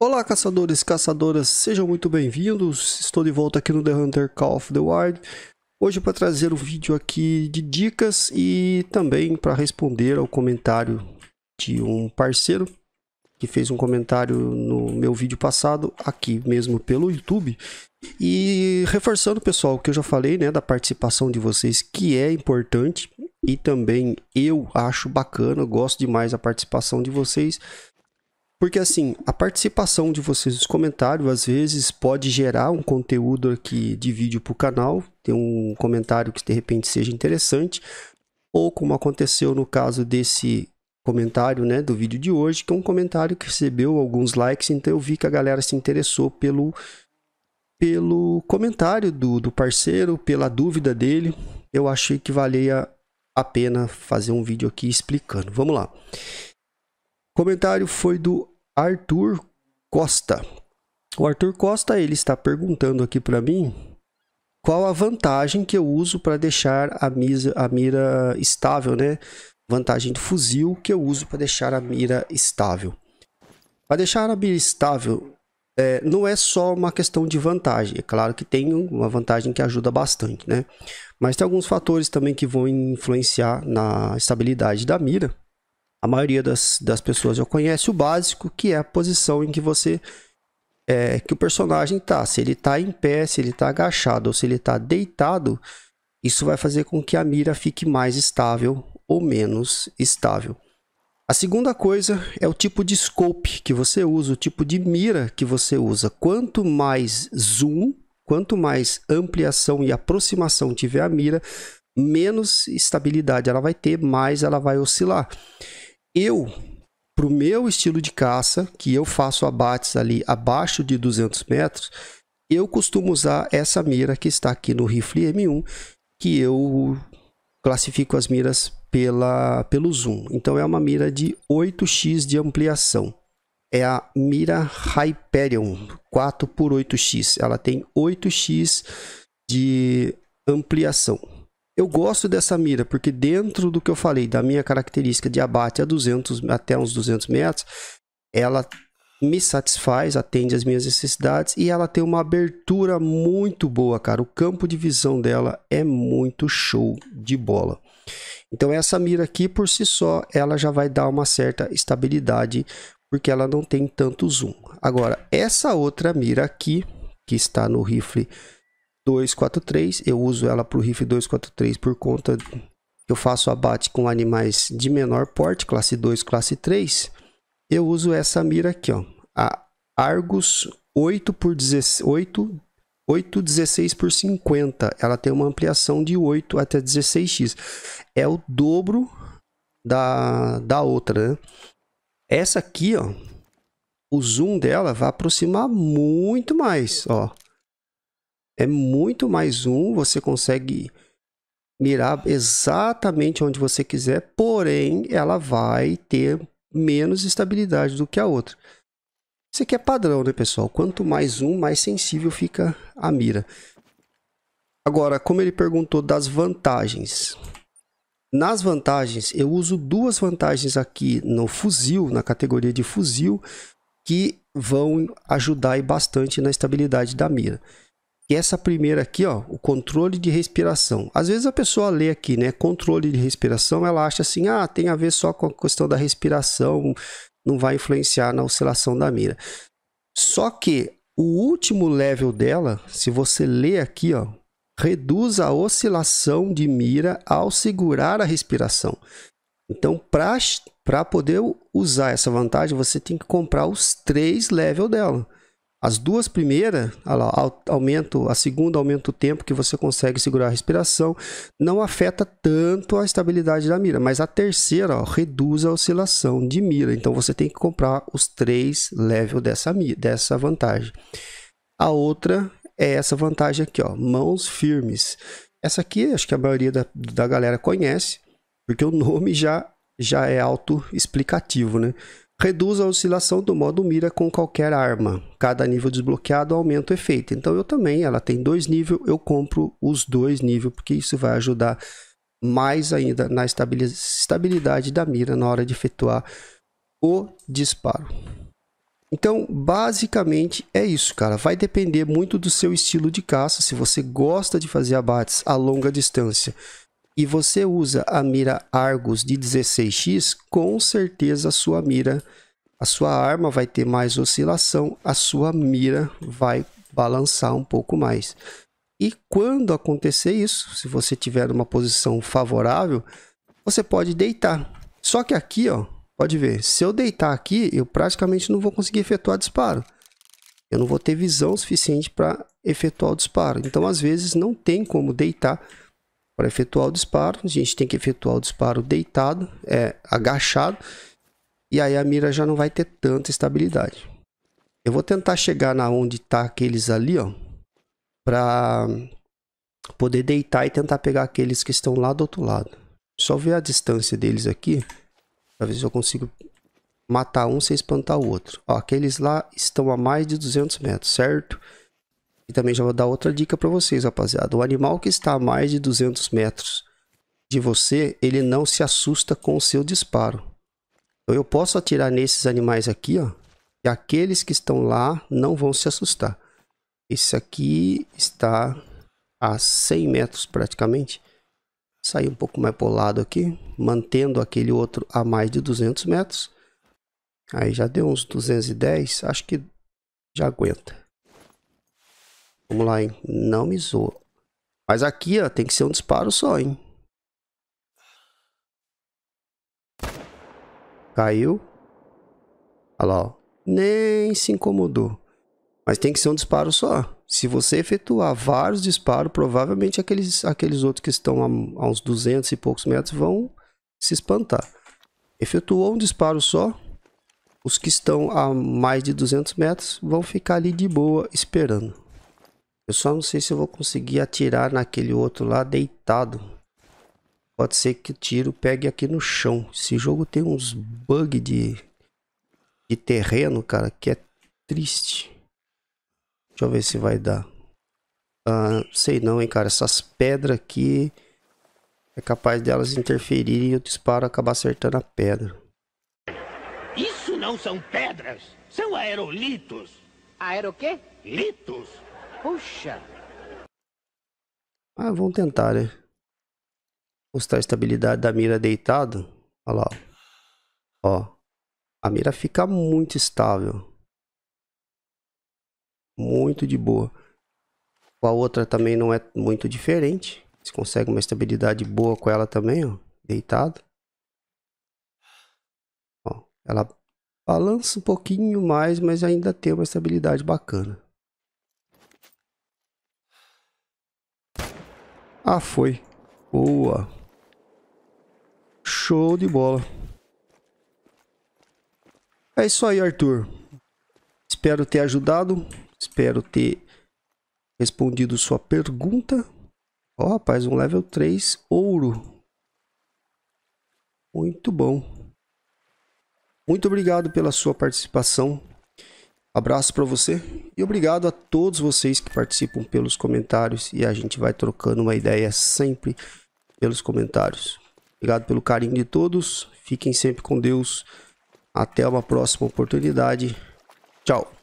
Olá caçadores e caçadoras, sejam muito bem-vindos, estou de volta aqui no The Hunter Call of the Wild Hoje para trazer um vídeo aqui de dicas e também para responder ao comentário de um parceiro Que fez um comentário no meu vídeo passado, aqui mesmo pelo YouTube E reforçando pessoal, o que eu já falei né, da participação de vocês que é importante E também eu acho bacana, eu gosto demais da participação de vocês porque assim, a participação de vocês nos comentários às vezes pode gerar um conteúdo aqui de vídeo para o canal, ter um comentário que de repente seja interessante, ou como aconteceu no caso desse comentário, né, do vídeo de hoje, que é um comentário que recebeu alguns likes, então eu vi que a galera se interessou pelo pelo comentário do, do parceiro, pela dúvida dele, eu achei que valia a pena fazer um vídeo aqui explicando. Vamos lá comentário foi do Arthur Costa. O Arthur Costa ele está perguntando aqui para mim qual a vantagem que eu uso para deixar a, misa, a mira estável, né? Vantagem do fuzil que eu uso para deixar a mira estável. Para deixar a mira estável é, não é só uma questão de vantagem. É claro que tem uma vantagem que ajuda bastante, né? Mas tem alguns fatores também que vão influenciar na estabilidade da mira a maioria das, das pessoas já conhece o básico, que é a posição em que você é, que o personagem está. Se ele está em pé, se ele está agachado ou se ele está deitado, isso vai fazer com que a mira fique mais estável ou menos estável. A segunda coisa é o tipo de scope que você usa, o tipo de mira que você usa. Quanto mais zoom, quanto mais ampliação e aproximação tiver a mira, menos estabilidade ela vai ter, mais ela vai oscilar. Eu, para o meu estilo de caça, que eu faço abates ali abaixo de 200 metros, eu costumo usar essa mira que está aqui no rifle M1, que eu classifico as miras pela, pelo zoom. Então é uma mira de 8x de ampliação. É a mira Hyperion 4x8x. Ela tem 8x de ampliação. Eu gosto dessa mira, porque dentro do que eu falei, da minha característica de abate a 200, até uns 200 metros, ela me satisfaz, atende às minhas necessidades e ela tem uma abertura muito boa, cara. O campo de visão dela é muito show de bola. Então essa mira aqui por si só, ela já vai dar uma certa estabilidade, porque ela não tem tanto zoom. Agora, essa outra mira aqui, que está no rifle 243. Eu uso ela para o RIF 243 por conta que eu faço abate com animais de menor porte, classe 2, classe 3. Eu uso essa mira aqui, ó, a Argus 8 por 18, 8, 16 por 50. Ela tem uma ampliação de 8 até 16x. É o dobro da, da outra, né? Essa aqui, ó, o zoom dela vai aproximar muito mais, ó é muito mais um, você consegue mirar exatamente onde você quiser, porém ela vai ter menos estabilidade do que a outra. Isso aqui é padrão, né, pessoal? Quanto mais um, mais sensível fica a mira. Agora, como ele perguntou das vantagens. Nas vantagens, eu uso duas vantagens aqui no fuzil, na categoria de fuzil, que vão ajudar bastante na estabilidade da mira que essa primeira aqui, ó, o controle de respiração. Às vezes a pessoa lê aqui, né, controle de respiração, ela acha assim, ah, tem a ver só com a questão da respiração, não vai influenciar na oscilação da mira. Só que o último level dela, se você ler aqui, ó, reduz a oscilação de mira ao segurar a respiração. Então, para poder usar essa vantagem, você tem que comprar os três levels dela. As duas primeiras, lá, aumento, a segunda aumenta o tempo que você consegue segurar a respiração, não afeta tanto a estabilidade da mira, mas a terceira ó, reduz a oscilação de mira. Então você tem que comprar os três level dessa, dessa vantagem. A outra é essa vantagem aqui, ó, mãos firmes. Essa aqui acho que a maioria da, da galera conhece, porque o nome já, já é explicativo né? Reduz a oscilação do modo mira com qualquer arma. Cada nível desbloqueado aumenta o efeito. Então eu também, ela tem dois níveis, eu compro os dois níveis, porque isso vai ajudar mais ainda na estabilidade da mira na hora de efetuar o disparo. Então, basicamente é isso, cara. Vai depender muito do seu estilo de caça. Se você gosta de fazer abates a longa distância e você usa a mira Argus de 16x, com certeza a sua mira, a sua arma vai ter mais oscilação, a sua mira vai balançar um pouco mais. E quando acontecer isso, se você tiver uma posição favorável, você pode deitar. Só que aqui, ó, pode ver, se eu deitar aqui, eu praticamente não vou conseguir efetuar disparo. Eu não vou ter visão suficiente para efetuar o disparo. Então, às vezes, não tem como deitar para efetuar o disparo, a gente tem que efetuar o disparo deitado, é, agachado, e aí a mira já não vai ter tanta estabilidade. Eu vou tentar chegar na onde está aqueles ali, ó, para poder deitar e tentar pegar aqueles que estão lá do outro lado. Só ver a distância deles aqui, para ver se eu consigo matar um sem espantar o outro. Ó, aqueles lá estão a mais de 200 metros, certo? E também já vou dar outra dica para vocês, rapaziada. O animal que está a mais de 200 metros de você, ele não se assusta com o seu disparo. Então, eu posso atirar nesses animais aqui, ó. E aqueles que estão lá não vão se assustar. Esse aqui está a 100 metros praticamente. Sair um pouco mais para o lado aqui, mantendo aquele outro a mais de 200 metros. Aí já deu uns 210, acho que já aguenta. Vamos lá, hein? Não me zoa. Mas aqui, ó, tem que ser um disparo só, hein? Caiu. Olha lá, ó. Nem se incomodou. Mas tem que ser um disparo só. Se você efetuar vários disparos, provavelmente aqueles, aqueles outros que estão a, a uns 200 e poucos metros vão se espantar. Efetuou um disparo só, os que estão a mais de 200 metros vão ficar ali de boa esperando. Eu só não sei se eu vou conseguir atirar naquele outro lá deitado. Pode ser que o tiro pegue aqui no chão. Esse jogo tem uns bugs de, de terreno, cara, que é triste. Deixa eu ver se vai dar. Ah, sei não, hein, cara. Essas pedras aqui é capaz delas interferirem e o disparo acabar acertando a pedra. Isso não são pedras, são aerolitos. Aero quê? Litos. Puxa! Ah, vamos tentar, né? Mostrar a estabilidade da mira deitada. Olha lá. Ó. A mira fica muito estável. Muito de boa. A outra também não é muito diferente. Você consegue uma estabilidade boa com ela também, ó. Deitado. Ó. Ela balança um pouquinho mais, mas ainda tem uma estabilidade bacana. Ah, foi. Boa. Show de bola. É isso aí, Arthur. Espero ter ajudado. Espero ter respondido sua pergunta. Ó, oh, rapaz, um level 3 ouro. Muito bom. Muito obrigado pela sua participação. Abraço para você e obrigado a todos vocês que participam pelos comentários e a gente vai trocando uma ideia sempre pelos comentários. Obrigado pelo carinho de todos. Fiquem sempre com Deus. Até uma próxima oportunidade. Tchau.